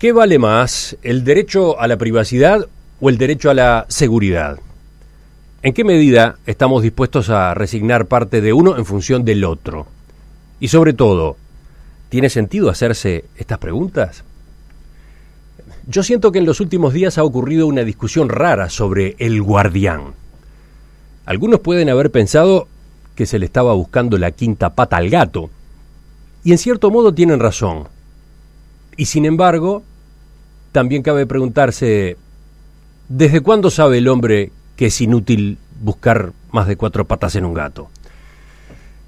¿Qué vale más, el derecho a la privacidad o el derecho a la seguridad? ¿En qué medida estamos dispuestos a resignar parte de uno en función del otro? Y sobre todo, ¿tiene sentido hacerse estas preguntas? Yo siento que en los últimos días ha ocurrido una discusión rara sobre el guardián. Algunos pueden haber pensado que se le estaba buscando la quinta pata al gato, y en cierto modo tienen razón. Y sin embargo, también cabe preguntarse, ¿desde cuándo sabe el hombre que es inútil buscar más de cuatro patas en un gato?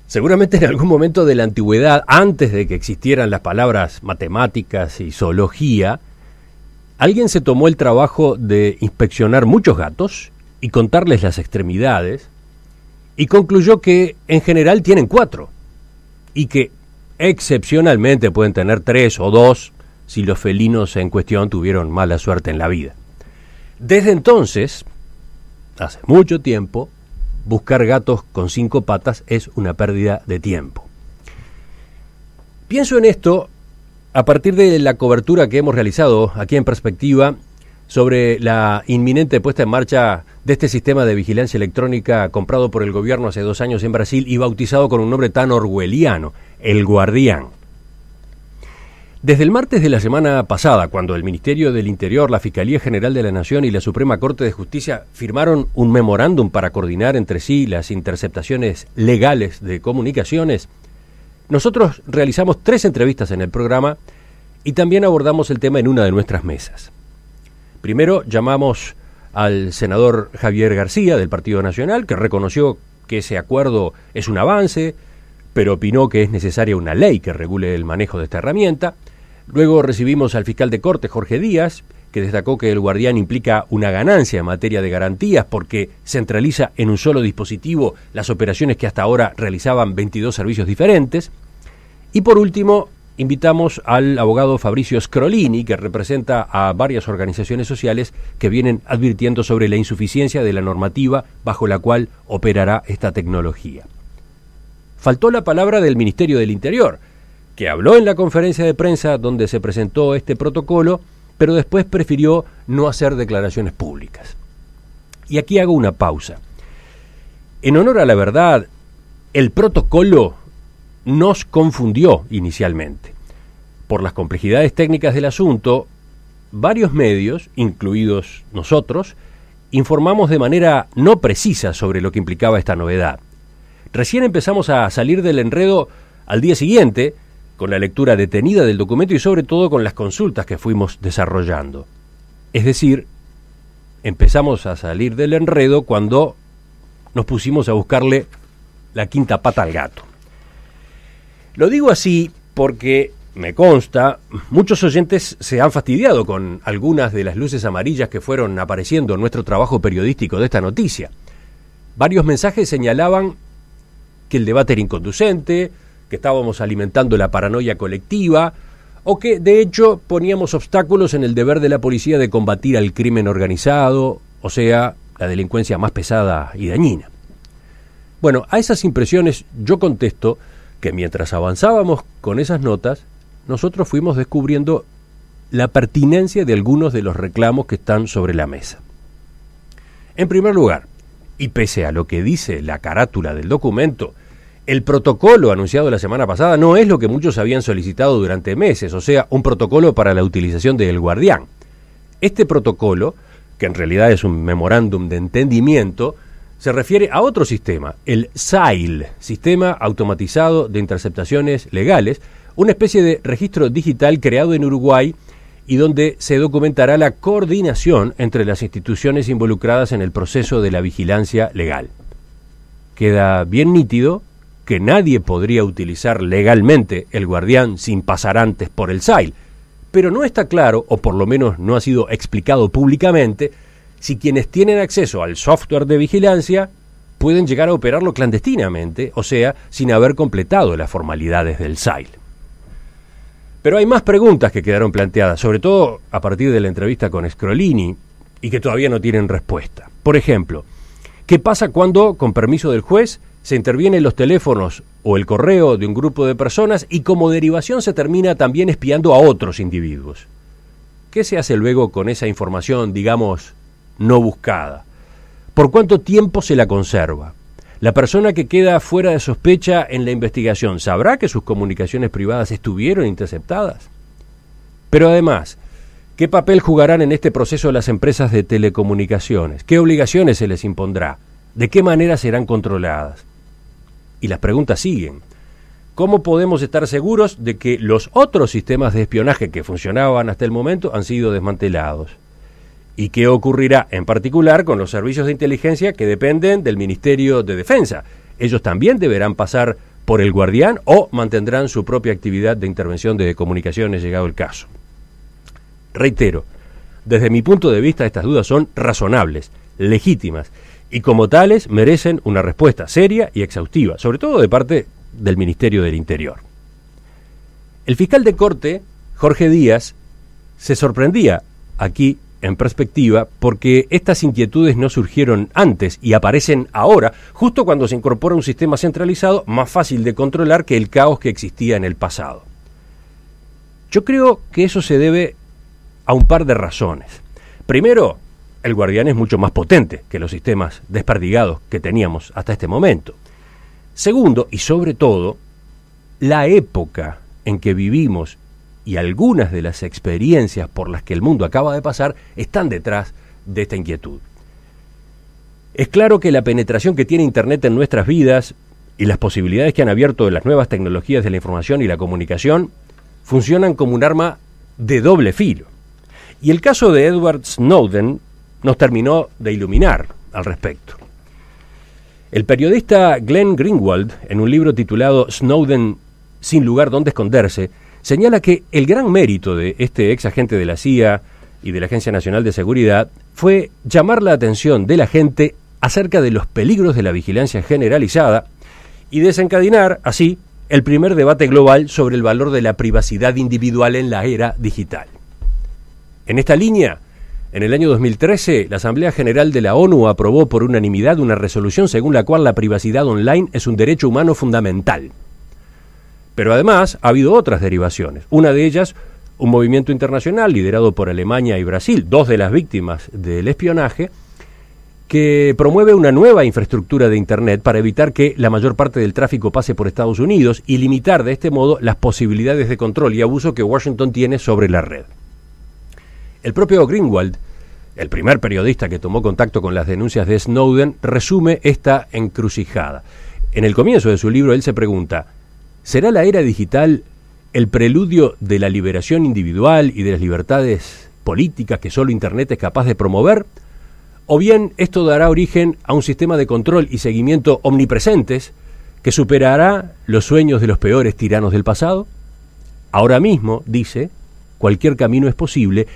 Seguramente en algún momento de la antigüedad, antes de que existieran las palabras matemáticas y zoología, alguien se tomó el trabajo de inspeccionar muchos gatos y contarles las extremidades y concluyó que en general tienen cuatro y que excepcionalmente pueden tener tres o dos si los felinos en cuestión tuvieron mala suerte en la vida. Desde entonces, hace mucho tiempo, buscar gatos con cinco patas es una pérdida de tiempo. Pienso en esto a partir de la cobertura que hemos realizado aquí en perspectiva sobre la inminente puesta en marcha de este sistema de vigilancia electrónica comprado por el gobierno hace dos años en Brasil y bautizado con un nombre tan orwelliano, el guardián. Desde el martes de la semana pasada, cuando el Ministerio del Interior, la Fiscalía General de la Nación y la Suprema Corte de Justicia firmaron un memorándum para coordinar entre sí las interceptaciones legales de comunicaciones, nosotros realizamos tres entrevistas en el programa y también abordamos el tema en una de nuestras mesas. Primero llamamos al senador Javier García del Partido Nacional, que reconoció que ese acuerdo es un avance, pero opinó que es necesaria una ley que regule el manejo de esta herramienta. Luego recibimos al fiscal de corte, Jorge Díaz, que destacó que el guardián implica una ganancia en materia de garantías porque centraliza en un solo dispositivo las operaciones que hasta ahora realizaban 22 servicios diferentes. Y por último, invitamos al abogado Fabricio Scrolini, que representa a varias organizaciones sociales que vienen advirtiendo sobre la insuficiencia de la normativa bajo la cual operará esta tecnología. Faltó la palabra del Ministerio del Interior, que habló en la conferencia de prensa donde se presentó este protocolo, pero después prefirió no hacer declaraciones públicas. Y aquí hago una pausa. En honor a la verdad, el protocolo nos confundió inicialmente. Por las complejidades técnicas del asunto, varios medios, incluidos nosotros, informamos de manera no precisa sobre lo que implicaba esta novedad. Recién empezamos a salir del enredo al día siguiente, con la lectura detenida del documento y sobre todo con las consultas que fuimos desarrollando. Es decir, empezamos a salir del enredo cuando nos pusimos a buscarle la quinta pata al gato. Lo digo así porque me consta, muchos oyentes se han fastidiado con algunas de las luces amarillas que fueron apareciendo en nuestro trabajo periodístico de esta noticia. Varios mensajes señalaban que el debate era inconducente, que estábamos alimentando la paranoia colectiva, o que de hecho poníamos obstáculos en el deber de la policía de combatir al crimen organizado, o sea, la delincuencia más pesada y dañina. Bueno, a esas impresiones yo contesto que mientras avanzábamos con esas notas, nosotros fuimos descubriendo la pertinencia de algunos de los reclamos que están sobre la mesa. En primer lugar, y pese a lo que dice la carátula del documento, el protocolo anunciado la semana pasada no es lo que muchos habían solicitado durante meses, o sea, un protocolo para la utilización del guardián. Este protocolo, que en realidad es un memorándum de entendimiento, se refiere a otro sistema, el SAIL, Sistema Automatizado de Interceptaciones Legales, una especie de registro digital creado en Uruguay y donde se documentará la coordinación entre las instituciones involucradas en el proceso de la vigilancia legal. Queda bien nítido que nadie podría utilizar legalmente el guardián sin pasar antes por el SAIL. Pero no está claro, o por lo menos no ha sido explicado públicamente, si quienes tienen acceso al software de vigilancia pueden llegar a operarlo clandestinamente, o sea, sin haber completado las formalidades del SAIL. Pero hay más preguntas que quedaron planteadas, sobre todo a partir de la entrevista con Scrolini, y que todavía no tienen respuesta. Por ejemplo, ¿qué pasa cuando, con permiso del juez, se intervienen los teléfonos o el correo de un grupo de personas y como derivación se termina también espiando a otros individuos. ¿Qué se hace luego con esa información, digamos, no buscada? ¿Por cuánto tiempo se la conserva? ¿La persona que queda fuera de sospecha en la investigación sabrá que sus comunicaciones privadas estuvieron interceptadas? Pero además, ¿qué papel jugarán en este proceso las empresas de telecomunicaciones? ¿Qué obligaciones se les impondrá? ¿De qué manera serán controladas? Y las preguntas siguen. ¿Cómo podemos estar seguros de que los otros sistemas de espionaje que funcionaban hasta el momento han sido desmantelados? ¿Y qué ocurrirá en particular con los servicios de inteligencia que dependen del Ministerio de Defensa? ¿Ellos también deberán pasar por el guardián o mantendrán su propia actividad de intervención de comunicaciones llegado el caso? Reitero, desde mi punto de vista estas dudas son razonables, legítimas, y como tales merecen una respuesta seria y exhaustiva, sobre todo de parte del Ministerio del Interior. El fiscal de corte, Jorge Díaz, se sorprendía aquí en perspectiva porque estas inquietudes no surgieron antes y aparecen ahora, justo cuando se incorpora un sistema centralizado más fácil de controlar que el caos que existía en el pasado. Yo creo que eso se debe a un par de razones. Primero, el guardián es mucho más potente que los sistemas desperdigados que teníamos hasta este momento. Segundo, y sobre todo, la época en que vivimos y algunas de las experiencias por las que el mundo acaba de pasar están detrás de esta inquietud. Es claro que la penetración que tiene Internet en nuestras vidas y las posibilidades que han abierto las nuevas tecnologías de la información y la comunicación funcionan como un arma de doble filo. Y el caso de Edward Snowden nos terminó de iluminar al respecto. El periodista Glenn Greenwald, en un libro titulado Snowden sin lugar donde esconderse, señala que el gran mérito de este ex agente de la CIA y de la Agencia Nacional de Seguridad fue llamar la atención de la gente acerca de los peligros de la vigilancia generalizada y desencadenar, así, el primer debate global sobre el valor de la privacidad individual en la era digital. En esta línea, en el año 2013, la Asamblea General de la ONU aprobó por unanimidad una resolución según la cual la privacidad online es un derecho humano fundamental. Pero además ha habido otras derivaciones. Una de ellas, un movimiento internacional liderado por Alemania y Brasil, dos de las víctimas del espionaje, que promueve una nueva infraestructura de Internet para evitar que la mayor parte del tráfico pase por Estados Unidos y limitar de este modo las posibilidades de control y abuso que Washington tiene sobre la red. El propio Greenwald, el primer periodista que tomó contacto con las denuncias de Snowden, resume esta encrucijada. En el comienzo de su libro él se pregunta, ¿será la era digital el preludio de la liberación individual y de las libertades políticas que solo Internet es capaz de promover? ¿O bien esto dará origen a un sistema de control y seguimiento omnipresentes que superará los sueños de los peores tiranos del pasado? Ahora mismo, dice, cualquier camino es posible